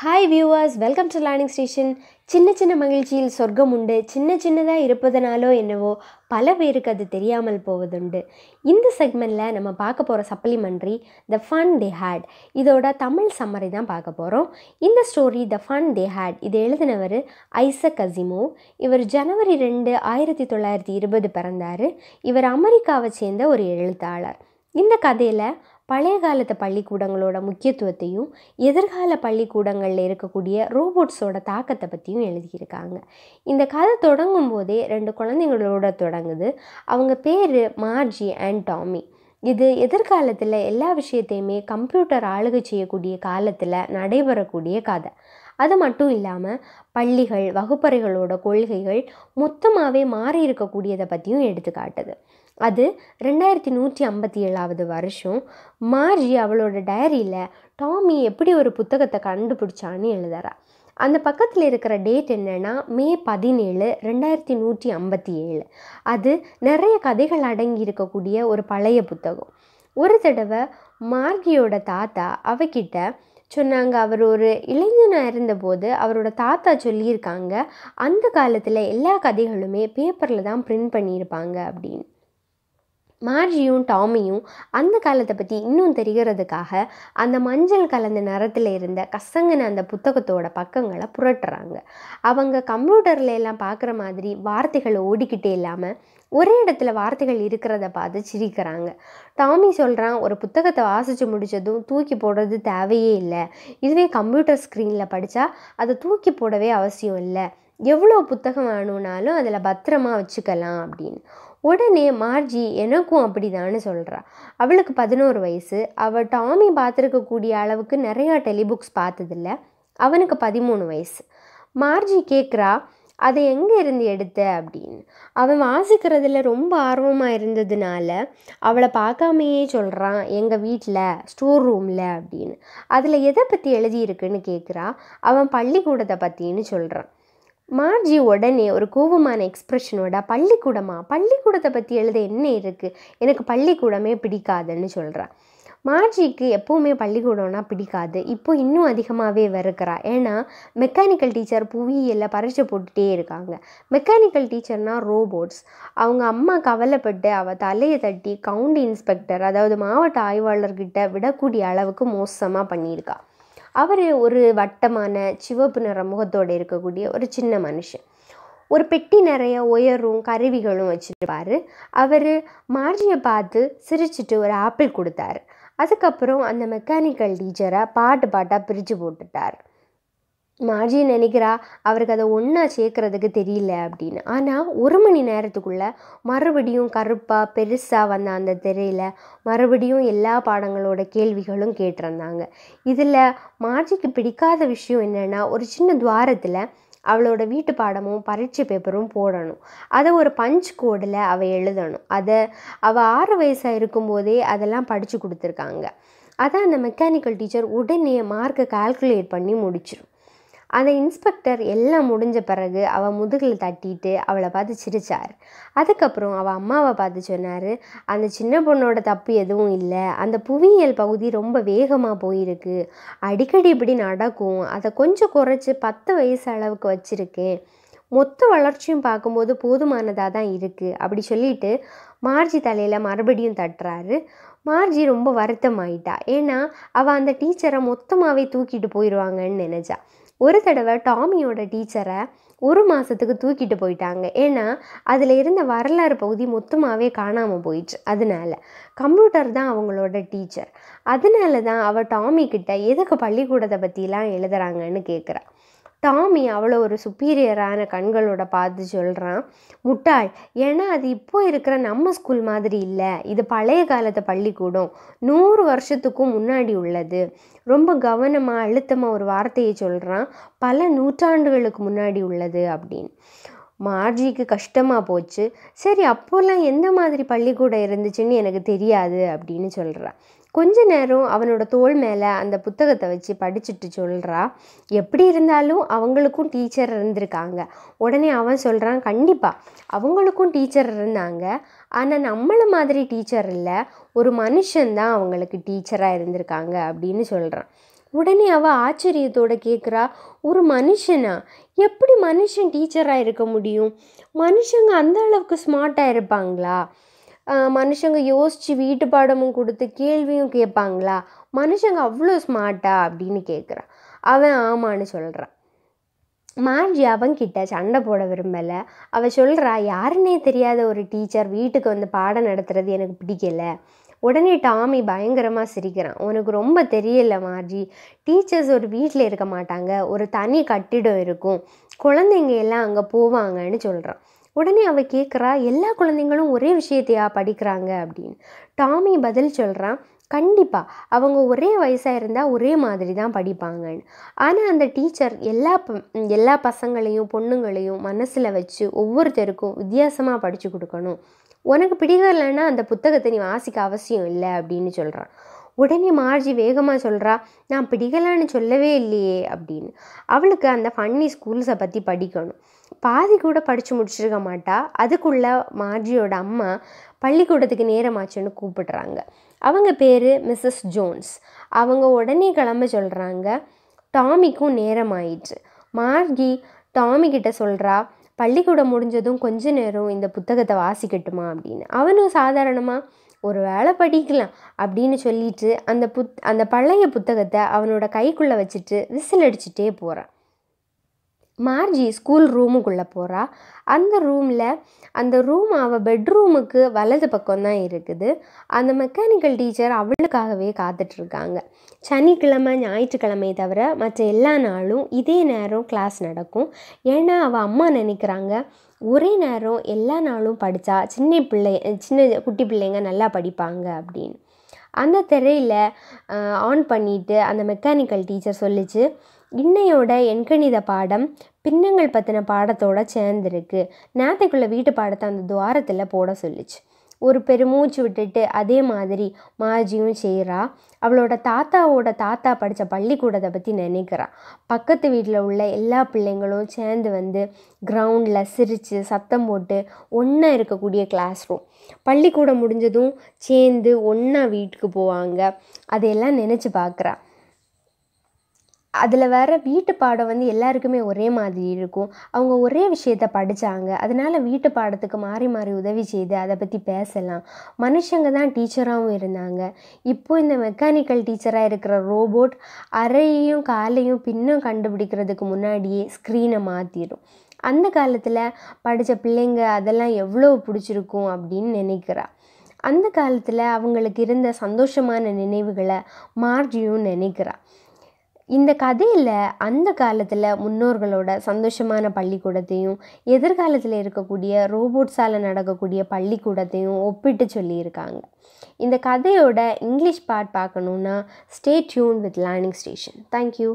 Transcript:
hi viewers welcome to learning station சின்ன சின்ன மகிழ்ச்சியில் சொர்க்கம் உண்டு சின்ன சின்னதாக இருப்பதனாலோ என்னவோ பல பேருக்கு அது தெரியாமல் போவதுண்டு இந்த செக்மெண்ட்டில் நம்ம பார்க்க போகிற supplementary the fun they had இதோட தமிழ் சம்மரி தான் பார்க்க போகிறோம் இந்த story the fun they had இது எழுதினவர் ஐசக் அசிமோ இவர் ஜனவரி ரெண்டு ஆயிரத்தி தொள்ளாயிரத்தி இருபது பிறந்தார் இவர் அமெரிக்காவை சேர்ந்த ஒரு எழுத்தாளர் இந்த கதையில் பழைய காலத்து பள்ளிக்கூடங்களோட முக்கியத்துவத்தையும் எதிர்கால பள்ளிக்கூடங்களில் இருக்கக்கூடிய ரோபோட்ஸோட தாக்கத்தை பற்றியும் எழுதியிருக்காங்க இந்த கதை தொடங்கும் போதே ரெண்டு குழந்தைங்களோட தொடங்குது அவங்க பேர் மார்ஜி அண்ட் டாமி இது எதிர்காலத்தில் எல்லா விஷயத்தையுமே கம்ப்யூட்டர் ஆளுகை செய்யக்கூடிய காலத்தில் நடைபெறக்கூடிய கதை அது மட்டும் இல்லாமல் பள்ளிகள் வகுப்பறைகளோட கொள்கைகள் மொத்தமாகவே மாறி இருக்கக்கூடியதை பற்றியும் எடுத்துக்காட்டுது அது ரெண்டாயிரத்தி நூற்றி ஐம்பத்தி ஏழாவது வருஷம் மார்ஜி அவளோட டைரியில் டாமி எப்படி ஒரு புத்தகத்தை கண்டுபிடிச்சான்னு எழுதுறா அந்த பக்கத்தில் இருக்கிற டேட் என்னென்னா மே பதினேழு ரெண்டாயிரத்தி நூற்றி ஐம்பத்தி ஏழு அது நிறைய கதைகள் அடங்கி இருக்கக்கூடிய ஒரு பழைய புத்தகம் ஒரு தடவை மார்கியோட தாத்தா அவகிட்ட சொன்னாங்க அவர் ஒரு இளைஞனாக இருந்தபோது அவரோட தாத்தா சொல்லியிருக்காங்க அந்த காலத்தில் எல்லா கதைகளுமே பேப்பரில் தான் பிரிண்ட் பண்ணியிருப்பாங்க அப்படின்னு மார்ஜியும் டாமியும் அந்த காலத்தை பற்றி இன்னும் தெரிகிறதுக்காக அந்த மஞ்சள் கலந்த நிறத்தில் இருந்த கசங்கின அந்த புத்தகத்தோட பக்கங்களை புரட்டுறாங்க அவங்க கம்ப்யூட்டரில் எல்லாம் பார்க்குற மாதிரி வார்த்தைகள் ஓடிக்கிட்டே இல்லாமல் ஒரே இடத்துல வார்த்தைகள் இருக்கிறத பார்த்து சிரிக்கிறாங்க டாமி சொல்கிறான் ஒரு புத்தகத்தை வாசித்து முடித்ததும் தூக்கி போடுறது தேவையே இல்லை இதுவே கம்ப்யூட்டர் ஸ்க்ரீனில் படித்தா அதை தூக்கி போடவே அவசியம் இல்லை எவ்வளோ புத்தகம் வேணும்னாலும் அதில் பத்திரமா வச்சுக்கலாம் அப்படின்னு உடனே மார்ஜி எனக்கும் அப்படிதான்னு சொல்கிறா அவளுக்கு பதினோரு வயசு அவள் டாமி பார்த்துருக்கக்கூடிய அளவுக்கு நிறையா டெலிபுக்ஸ் பார்த்ததில்ல அவனுக்கு பதிமூணு வயசு மார்ஜி கேட்குறா அதை எங்கே இருந்து எடுத்த அப்படின்னு அவன் வாசிக்கிறதுல ரொம்ப ஆர்வமாக இருந்ததுனால அவளை பார்க்காமையே சொல்கிறான் எங்கள் வீட்டில் ஸ்டோர் ரூமில் அப்படின்னு அதில் எதை பற்றி எழுதியிருக்குன்னு கேட்குறா அவன் பள்ளிக்கூடத்தை பற்றின்னு சொல்கிறான் மார்ஜி உடனே ஒரு கோபமான எக்ஸ்ப்ரெஷனோட பள்ளிக்கூடமா பள்ளிக்கூடத்தை பற்றி எழுத என்ன இருக்குது எனக்கு பள்ளிக்கூடமே பிடிக்காதுன்னு சொல்கிறான் மார்ஜிக்கு எப்போவுமே பள்ளிக்கூடம்னா பிடிக்காது இப்போ இன்னும் அதிகமாகவே வெறுக்கிறா ஏன்னா மெக்கானிக்கல் டீச்சர் புவியில் பறிச்சு போட்டுகிட்டே இருக்காங்க மெக்கானிக்கல் டீச்சர்னால் ரோபோட்ஸ் அவங்க அம்மா கவலைப்பட்டு அவள் தலையை தட்டி கவுண்டி இன்ஸ்பெக்டர் அதாவது மாவட்ட ஆய்வாளர்கிட்ட விடக்கூடிய அளவுக்கு மோசமாக பண்ணியிருக்கா அவர் ஒரு வட்டமான சிவப்பு நிற முகத்தோடு இருக்கக்கூடிய ஒரு சின்ன மனுஷன் ஒரு பெட்டி நிறைய உயரும் கருவிகளும் வச்சுருப்பார் அவர் மார்ஜியை பார்த்து சிரிச்சிட்டு ஒரு ஆப்பிள் கொடுத்தாரு அதுக்கப்புறம் அந்த மெக்கானிக்கல் டீச்சரை பாட்டு பாட்டாக பிரிச்சு போட்டுட்டார் மாஜி நினைக்கிறா அவருக்கு அதை ஒன்றா சேர்க்குறதுக்கு தெரியல அப்படின்னு ஆனால் ஒரு மணி நேரத்துக்குள்ளே மறுபடியும் கருப்பாக பெருசாக வந்த அந்த திரையில் மறுபடியும் எல்லா பாடங்களோட கேள்விகளும் கேட்டிருந்தாங்க இதில் மார்ஜிக்கு பிடிக்காத விஷயம் என்னென்னா ஒரு சின்ன துவாரத்தில் அவளோட வீட்டு பாடமும் பரீட்சை பேப்பரும் போடணும் அதை ஒரு பஞ்ச் கோடில் அவள் எழுதணும் அதை அவள் ஆறு வயசாக இருக்கும்போதே அதெல்லாம் படித்து கொடுத்துருக்காங்க அதை அந்த மெக்கானிக்கல் டீச்சர் உடனே மார்க்கை கால்குலேட் பண்ணி முடிச்சிடும் அந்த இன்ஸ்பெக்டர் எல்லாம் முடிஞ்ச பிறகு அவள் முதுகில் தட்டிட்டு அவளை பார்த்து சிரித்தார் அதுக்கப்புறம் அவள் அம்மாவை பார்த்து சொன்னார் அந்த சின்ன பொண்ணோட தப்பு எதுவும் இல்லை அந்த புவியியல் பகுதி ரொம்ப வேகமாக போயிருக்கு அடிக்கடி இப்படி நடக்கும் அதை கொஞ்சம் குறைச்சி பத்து வயசு அளவுக்கு வச்சுருக்கேன் மொத்த வளர்ச்சியும் பார்க்கும்போது போதுமானதாக தான் இருக்குது அப்படி சொல்லிட்டு மார்ஜி தலையில் மறுபடியும் தட்டுறாரு மார்ஜி ரொம்ப வருத்தமாயிட்டா ஏன்னா அவள் அந்த டீச்சரை மொத்தமாகவே தூக்கிட்டு போயிடுவாங்கன்னு நினச்சா ஒரு தடவை டாமியோட டீச்சரை ஒரு மாதத்துக்கு தூக்கிட்டு போயிட்டாங்க ஏன்னா அதில் இருந்த வரலாறு பகுதி மொத்தமாகவே காணாமல் போயிடுச்சு அதனால் கம்ப்யூட்டர் தான் அவங்களோட டீச்சர் அதனால தான் அவள் டாமிக்கிட்ட எதுக்கு பள்ளிக்கூடத்தை பற்றிலாம் எழுதுகிறாங்கன்னு கேட்குறா டாமி அவ்வளோ ஒரு சுப்பீரியரான கண்களோட பார்த்து சொல்கிறான் முட்டாள் ஏன்னா அது இப்போ இருக்கிற நம்ம ஸ்கூல் மாதிரி இல்லை இது பழைய காலத்து பள்ளிக்கூடம் நூறு வருஷத்துக்கும் முன்னாடி உள்ளது ரொம்ப கவனமாக அழுத்தமாக ஒரு வார்த்தையை சொல்கிறான் பல நூற்றாண்டுகளுக்கு முன்னாடி உள்ளது அப்படின்னு மார்ஜிக்கு கஷ்டமாக போச்சு சரி அப்போல்லாம் எந்த மாதிரி பள்ளிக்கூடம் இருந்துச்சுன்னு எனக்கு தெரியாது அப்படின்னு சொல்கிறான் கொஞ்ச நேரம் அவனோட தோல் மேலே அந்த புத்தகத்தை வச்சு படிச்சுட்டு சொல்கிறா எப்படி இருந்தாலும் அவங்களுக்கும் டீச்சர் இருந்திருக்காங்க உடனே அவன் சொல்கிறான் கண்டிப்பாக அவங்களுக்கும் டீச்சர் இருந்தாங்க ஆனால் நம்மளை மாதிரி டீச்சர் இல்லை ஒரு மனுஷன்தான் அவங்களுக்கு டீச்சராக இருந்திருக்காங்க அப்படின்னு சொல்கிறான் உடனே அவள் ஆச்சரியத்தோடு கேட்குறா ஒரு மனுஷனா எப்படி மனுஷன் டீச்சராக இருக்க முடியும் மனுஷங்க அந்த அளவுக்கு ஸ்மார்ட்டாக இருப்பாங்களா மனுஷங்க யோசித்து வீட்டு பாடமும் கொடுத்து கேள்வியும் கேட்பாங்களா மனுஷங்க அவ்வளோ ஸ்மார்ட்டா அப்படின்னு கேட்குறான் அவன் ஆமான்னு சொல்கிறான் மார்ஜி அவன்கிட்ட சண்டை போட விரும்பலை அவள் சொல்கிறா யாருன்னே தெரியாத ஒரு டீச்சர் வீட்டுக்கு வந்து பாடம் நடத்துறது எனக்கு பிடிக்கலை உடனே டாமி பயங்கரமாக சிரிக்கிறான் உனக்கு ரொம்ப தெரியல மார்ஜி டீச்சர்ஸ் ஒரு வீட்டில் இருக்க மாட்டாங்க ஒரு தனி கட்டிடம் இருக்கும் குழந்தைங்க எல்லாம் அங்கே போவாங்கன்னு சொல்கிறான் உடனே அவள் கேட்குறா எல்லா குழந்தைங்களும் ஒரே விஷயத்தையா படிக்கிறாங்க அப்படின்னு டாமி பதில் சொல்கிறான் கண்டிப்பாக அவங்க ஒரே வயசாக இருந்தால் ஒரே மாதிரி தான் படிப்பாங்கன்னு ஆனால் அந்த டீச்சர் எல்லா எல்லா பசங்களையும் பொண்ணுங்களையும் மனசில் வச்சு ஒவ்வொருத்தருக்கும் வித்தியாசமாக படித்து கொடுக்கணும் உனக்கு பிடிக்கலைன்னா அந்த புத்தகத்தை நீ வாசிக்க அவசியம் இல்லை அப்படின்னு சொல்கிறான் உடனே மார்ஜி வேகமாக சொல்கிறா நான் பிடிக்கலான்னு சொல்லவே இல்லையே அப்படின்னு அவளுக்கு அந்த ஃபன்னி ஸ்கூல்ஸை பற்றி படிக்கணும் பாதி கூட படித்து முடிச்சிருக்க மாட்டா அதுக்குள்ளே மார்ஜியோட அம்மா பள்ளிக்கூடத்துக்கு நேரமாச்சுன்னு கூப்பிடுறாங்க அவங்க பேர் மிஸ்ஸஸ் ஜோன்ஸ் அவங்க உடனே கிளம்ப சொல்கிறாங்க டாமிக்கும் நேரம் ஆயிடுச்சு மார்கி டாமி கிட்ட சொல்கிறா பள்ளிக்கூடம் முடிஞ்சதும் கொஞ்ச நேரம் இந்த புத்தகத்தை வாசிக்கட்டுமா அப்படின்னு அவனும் சாதாரணமாக ஒரு வேளை படிக்கலாம் அப்படின்னு சொல்லிட்டு அந்த புத் அந்த பழைய புத்தகத்தை அவனோட கைக்குள்ளே வச்சுட்டு விசில் அடிச்சுட்டே போகிறான் மார்ஜி ஸ்கூல் ரூமுக்குள்ளே போகிறா அந்த ரூமில் அந்த ரூம் அவள் பெட்ரூமுக்கு வலது பக்கம் தான் இருக்குது அந்த மெக்கானிக்கல் டீச்சர் அவளுக்காகவே காத்துட்ருக்காங்க சனிக்கிழமை ஞாயிற்றுக்கிழமை தவிர மற்ற எல்லா நாளும் இதே நேரம் கிளாஸ் நடக்கும் ஏன்னா அவள் அம்மா நினைக்கிறாங்க ஒரே நேரம் எல்லா நாளும் படித்தா சின்ன பிள்ளை சின்ன குட்டி பிள்ளைங்க நல்லா படிப்பாங்க அப்படின்னு அந்த திரையில் ஆன் பண்ணிவிட்டு அந்த மெக்கானிக்கல் டீச்சர் சொல்லிச்சு இன்னையோட எண்கணித பாடம் பின்னங்கள் பற்றின பாடத்தோட சேர்ந்துருக்கு நேற்றுக்குள்ளே வீட்டு பாடத்தை அந்த துவாரத்தில் போட சொல்லிச்சு ஒரு பெருமூச்சு விட்டுட்டு அதே மாதிரி மாஜியும் செய்கிறா அவளோட தாத்தாவோட தாத்தா படித்த பள்ளிக்கூடத்தை பற்றி நினைக்கிறான் பக்கத்து வீட்டில் உள்ள எல்லா பிள்ளைங்களும் சேர்ந்து வந்து கிரவுண்டில் சிரித்து சத்தம் போட்டு ஒன்றா இருக்கக்கூடிய கிளாஸ் ரூம் பள்ளிக்கூடம் முடிஞ்சதும் சேர்ந்து ஒன்றா வீட்டுக்கு போவாங்க அதையெல்லாம் நினச்சி பார்க்குறா அதில் வர வீட்டு பாடம் வந்து எல்லாருக்குமே ஒரே மாதிரி இருக்கும் அவங்க ஒரே விஷயத்த படித்தாங்க அதனால் வீட்டு பாடத்துக்கு மாறி மாறி உதவி செய்து அதை பற்றி பேசலாம் மனுஷங்க தான் டீச்சராகவும் இருந்தாங்க இப்போது இந்த மெக்கானிக்கல் டீச்சராக இருக்கிற ரோபோட் அறையையும் காலையும் பின்னும் கண்டுபிடிக்கிறதுக்கு முன்னாடியே ஸ்க்ரீனை மாற்றிடும் அந்த காலத்தில் படித்த பிள்ளைங்க அதெல்லாம் எவ்வளோ பிடிச்சிருக்கும் அப்படின்னு நினைக்கிறா அந்த காலத்தில் அவங்களுக்கு இருந்த சந்தோஷமான நினைவுகளை மார்ஜியும் நினைக்கிறாள் இந்த கதையில் அந்த காலத்தில் முன்னோர்களோட சந்தோஷமான பள்ளிக்கூடத்தையும் எதிர்காலத்தில் இருக்கக்கூடிய ரோபோட்ஸால் நடக்கக்கூடிய பள்ளிக்கூடத்தையும் ஒப்பிட்டு சொல்லியிருக்காங்க இந்த கதையோட இங்கிலீஷ் பார்ட் பார்க்கணுன்னா stay tuned with learning station thank you